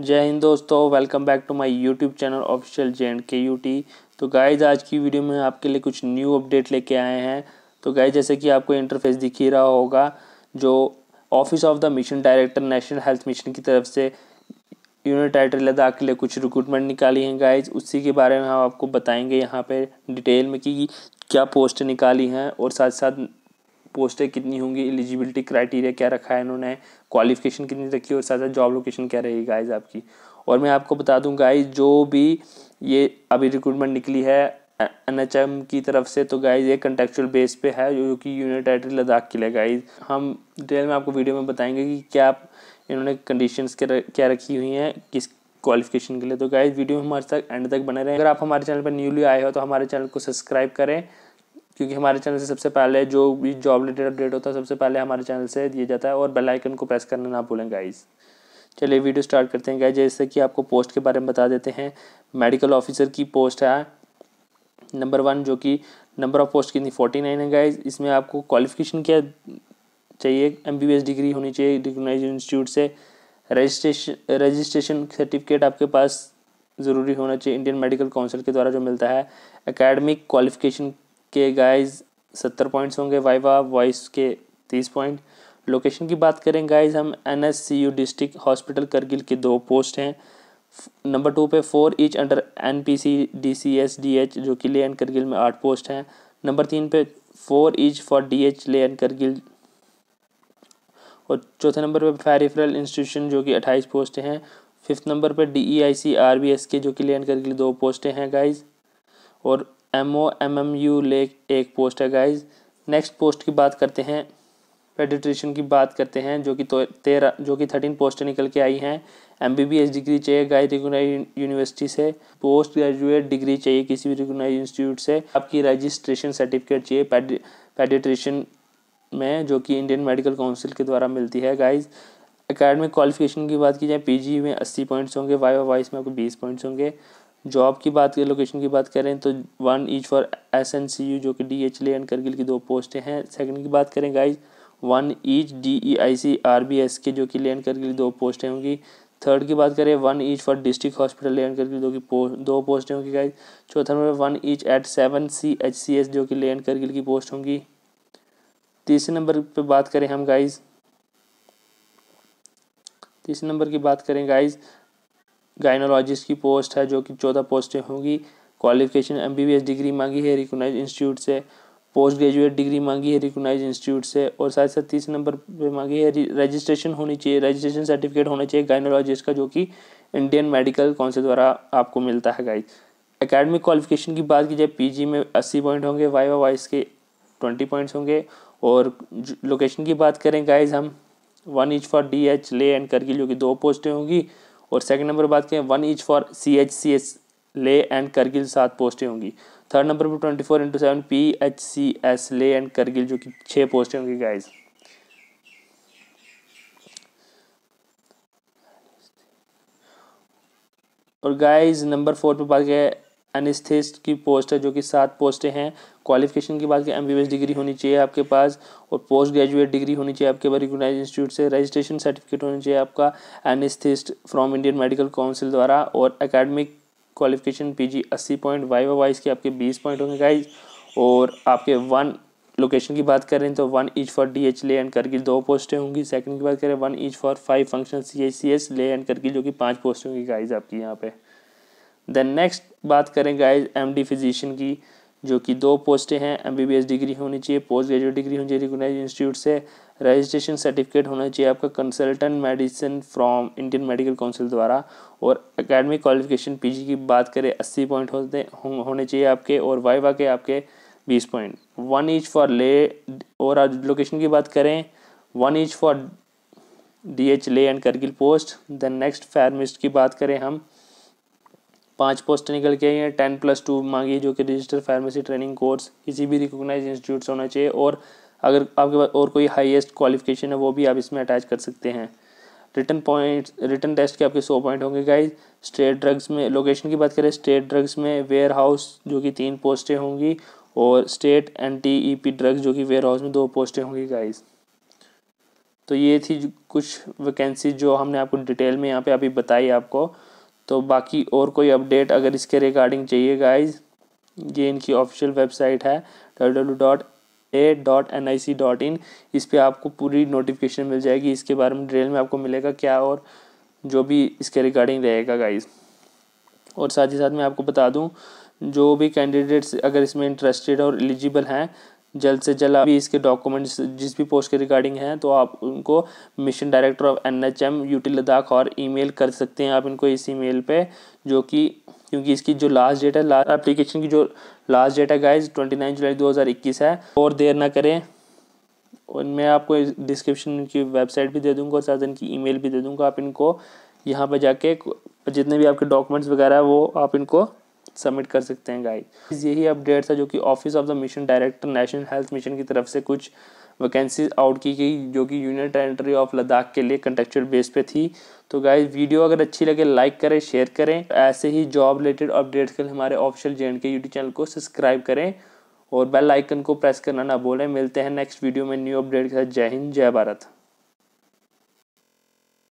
जय हिंद दोस्तों welcome back to my YouTube channel official J and K U T तो गाइज आज की वीडियो में आपके लिए कुछ न्यू अपडेट लेके आए हैं तो गाइज जैसे कि आपको इंटरफेस दिख ही रहा होगा जो office of the mission director national health mission की तरफ से यूनिटाइटर लद्दाख के लिए कुछ रिक्रूटमेंट निकाली हैं गाइज उसी के बारे में हम हाँ आपको बताएंगे यहाँ पर डिटेल में कि क्या पोस्ट निकाली हैं और साथ साथ पोस्टें कितनी होंगी एलिजिबिलिटी क्राइटेरिया क्या रखा है इन्होंने क्वालिफिकेशन कितनी रखी है और साथ साथ जॉब लोकेशन क्या रहेगी गाइज आपकी और मैं आपको बता दूँ गाइज जो भी ये अभी रिक्रूटमेंट निकली है एन एच एम की तरफ से तो गाइज ये कंटेक्चुअल बेस पे है जो कि यूनियन टेरेटरी लद्दाख के लिए गाइज हम डिटेल में आपको वीडियो में बताएंगे कि क्या इन्होंने कंडीशंस के क्या रखी हुई हैं किस क्वालिफिकेशन के लिए तो गाइज वीडियो हमारे तक एंड तक बने रहें अगर आप हमारे चैनल पर न्यूली आए हो तो हमारे चैनल को सब्सक्राइब करें क्योंकि हमारे चैनल से सबसे पहले जो भी जॉब रिलेटेड अपडेट होता है सबसे पहले हमारे चैनल से दिया जाता है और बेल आइकन को प्रेस करना ना भूलें गाइज़ चलिए वीडियो स्टार्ट करते हैं गाइज जैसे कि आपको पोस्ट के बारे में बता देते हैं मेडिकल ऑफिसर की पोस्ट है नंबर वन जो कि नंबर ऑफ पोस्ट कितनी फोर्टी नाइन है गाइज इसमें आपको क्वालिफिकेशन क्या चाहिए M B B S degree होनी चाहिए रिकोगनाइज इंस्टीट्यूट से रजिस्ट्रेशन रजिस्ट्रेशन सर्टिफिकेट आपके पास ज़रूरी होना चाहिए इंडियन मेडिकल काउंसिल के द्वारा जो मिलता है एकेडमिक क्वालिफिकेशन के गाइस सत्तर पॉइंट्स होंगे वाइवा वॉइस के तीस पॉइंट लोकेशन की बात करें गाइस हम एन डिस्ट्रिक्ट हॉस्पिटल करगिल के दो पोस्ट हैं नंबर टू पे four each under N P C D C S D H जो कि ले एंड करगिल में आठ पोस्ट हैं नंबर तीन पे four each for D H Leh and Kargil और चौथे नंबर पे फायर इंस्टीट्यूशन जो कि अट्ठाईस पोस्टें हैं फिफ्थ नंबर पे D E I C R B S K जो कि ले एंड करगिल दो पोस्टें हैं गाइज और M O M M U Leh एक पोस्ट है गाइज नेक्स्ट पोस्ट की बात करते हैं पेडिट्रेशन की बात करते हैं जो कि तो तेरह जो कि थर्टीन पोस्टें निकल के आई हैं M B B S degree चाहिए गाइज रिकोगनाइज यूनिवर्सिटी से पोस्ट ग्रेजुएट डिग्री चाहिए किसी भी रिकोगनाइज इंस्टीट्यूट से आपकी रजिस्ट्रेशन सर्टिफिकेट चाहिए पेडिट्रेशन में जो कि इंडियन मेडिकल काउंसिल के द्वारा मिलती है गाइज अकेडमिक क्वालिफिकेशन की बात की जाए पी में अस्सी पॉइंट्स होंगे वाई वाइस में आपको बीस पॉइंट्स होंगे जॉब की बात करें लोकेशन की बात करें तो one each for S N C U जो कि D H Leh and Kargil की दो पोस्टें हैं सेकंड की बात करें guys one each D E I C R B S K जो कि ले एंड करगिल दो पोस्टें होंगी थर्ड की बात करें one each for district hospital Leh and Kargil दो की पोस्ट दो पोस्टें होंगी गाइज चौथा number one each eight seven C H C S जो कि ले एंड करगिल की पोस्ट होंगी तीसरे नंबर पर बात करें हम गाइज तीसरे नंबर की बात करें गाइज गाइनोलॉजिस्ट की पोस्ट है जो कि चौदह पोस्टें होंगी क्वालिफिकेशन एस डिग्री मांगी है रिकोगनाइज इंस्टीट्यूट से पोस्ट ग्रेजुएट डिग्री मांगी है रिकोगनाइज इंस्टीट्यूट से और साथ साथ तीसरे नंबर पे मांगी है रजिस्ट्रेशन होनी चाहिए रजिस्ट्रेशन सर्टिफिकेट होना चाहिए गाइनोलॉजिस्ट का जो कि इंडियन मेडिकल काउंसिल द्वारा आपको मिलता है गाइज एकेडमिक क्वालिफिकेशन की बात की जाए पीजी में अस्सी पॉइंट होंगे वाइवा वाइस के ट्वेंटी पॉइंट्स होंगे और लोकेशन की बात करें गाइज हम one each for D H Leh and Kargil जो कि दो पोस्टें होंगी और सेकंड नंबर बात करें one each for C H C S Leh and Kargil सात पोस्टें होंगी थर्ड नंबर पर twenty four into seven P H C S Leh and Kargil जो कि छः पोस्टें होंगी गाइज और गाइज नंबर फोर पर बात करें एनिस्थेस्ट की पोस्ट है जो कि सात पोस्टें हैं क्वालिफिकेशन की बात की एम डिग्री होनी चाहिए आपके पास और पोस्ट ग्रेजुएट डिग्री होनी चाहिए आपके पास रिकोगनाइज इंस्टीट्यूट से रजिस्ट्रेशन सर्टिफिकेट होनी चाहिए आपका anaesthetist from Indian Medical Council द्वारा और अकेडमिक क्वालिफिकेशन पी जी अस्सी पॉइंट वाई वाइज के आपके बीस पॉइंट होंगे गाइज और आपके वन लोकेशन तो की बात करें तो one each for D H Leh and Kargil दो पोस्टें होंगी सेकंड की बात करें one each for five function C H C S Leh and Kargil जो कि पांच पोस्टें होंगी गाइज आपकी यहाँ पे देन नेक्स्ट बात करें गाइज एम डी फिजिशियन की जो कि दो पोस्टें हैं M B B S degree होनी चाहिए पोस्ट ग्रेजुएट डिग्री होनी चाहिए रिकोगनाइज इंस्टीट्यूट से रजिस्ट्रेशन सर्टिफिकेट होना चाहिए आपका consultant medicine from Indian Medical Council द्वारा और एकेडमिक क्वालिफिकेशन पीजी की बात करें अस्सी पॉइंट होते होने चाहिए आपके और वाइवा के आपके बीस पॉइंट वन ईच फॉर ले और लोकेशन की बात करें one each for D H Leh and Kargil post then next pharmacist की बात करें हम पांच पोस्ट निकल के आई हैं टेन प्लस टू मांगी जो कि रजिस्टर फार्मेसी ट्रेनिंग कोर्स किसी भी रिकोगनाइज इंस्टीट्यूट से होना चाहिए और अगर आपके पास और कोई हाईएस्ट क्वालिफिकेशन है वो भी आप इसमें अटैच कर सकते हैं रिटर्न पॉइंट रिटर्न टेस्ट के आपके सौ पॉइंट होंगे गाइज स्टेट ड्रग्स में लोकेशन की बात करें स्टेट ड्रग्स में वेयर हाउस जो कि तीन पोस्टें होंगी और state N E P drugs जो कि वेयर हाउस में दो पोस्टें होंगी गाइज तो ये थी कुछ वैकेंसी जो हमने आपको डिटेल में यहाँ पे अभी बताई आपको तो बाकी और कोई अपडेट अगर इसके रिगार्डिंग चाहिए गाइज ये इनकी ऑफिशियल वेबसाइट है W W dot A dot N I C dot in इस पर आपको पूरी नोटिफिकेशन मिल जाएगी इसके बारे में डिटेल में आपको मिलेगा क्या और जो भी इसके रिगार्डिंग रहेगा गाइज और साथ ही साथ मैं आपको बता दूं जो भी कैंडिडेट्स अगर इसमें इंटरेस्टेड और एलिजिबल हैं जल्द से जल्द अभी इसके डॉक्यूमेंट्स जिस भी पोस्ट के रिगार्डिंग हैं तो आप उनको mission director of N H M UT Ladakh और ईमेल कर सकते हैं आप इनको इस ईमेल पे जो कि क्योंकि इसकी जो लास्ट डेट है लास्ट एप्लीकेशन की जो लास्ट डेट है गाइज ट्वेंटी नाइन जुलाई दो हज़ार इक्कीस है और देर ना करें और मैं आपको डिस्क्रिप्शन की वेबसाइट भी दे दूँगा और साथ इनकी मेल भी दे दूँगा आप इनको यहाँ पर जाके जितने भी आपके डॉक्यूमेंट्स वगैरह वो आप इनको सबमिट कर सकते हैं गाइस यही अपडेट्स है जो कि office of the mission director national health mission की तरफ से कुछ वैकेंसीज आउट की गई जो कि यूनियन टेरेटरी ऑफ लद्दाख के लिए कंटेक्चुअल बेस पे थी तो गाइज वीडियो अगर अच्छी लगे लाइक करें शेयर करें ऐसे ही जॉब रिलेटेड अपडेट्स के लिए हमारे official J and K YouTube channel को सब्सक्राइब करें और बेल आइकन को प्रेस करना ना भूलें मिलते हैं नेक्स्ट वीडियो में न्यू अपडेट के साथ जय हिंद जय भारत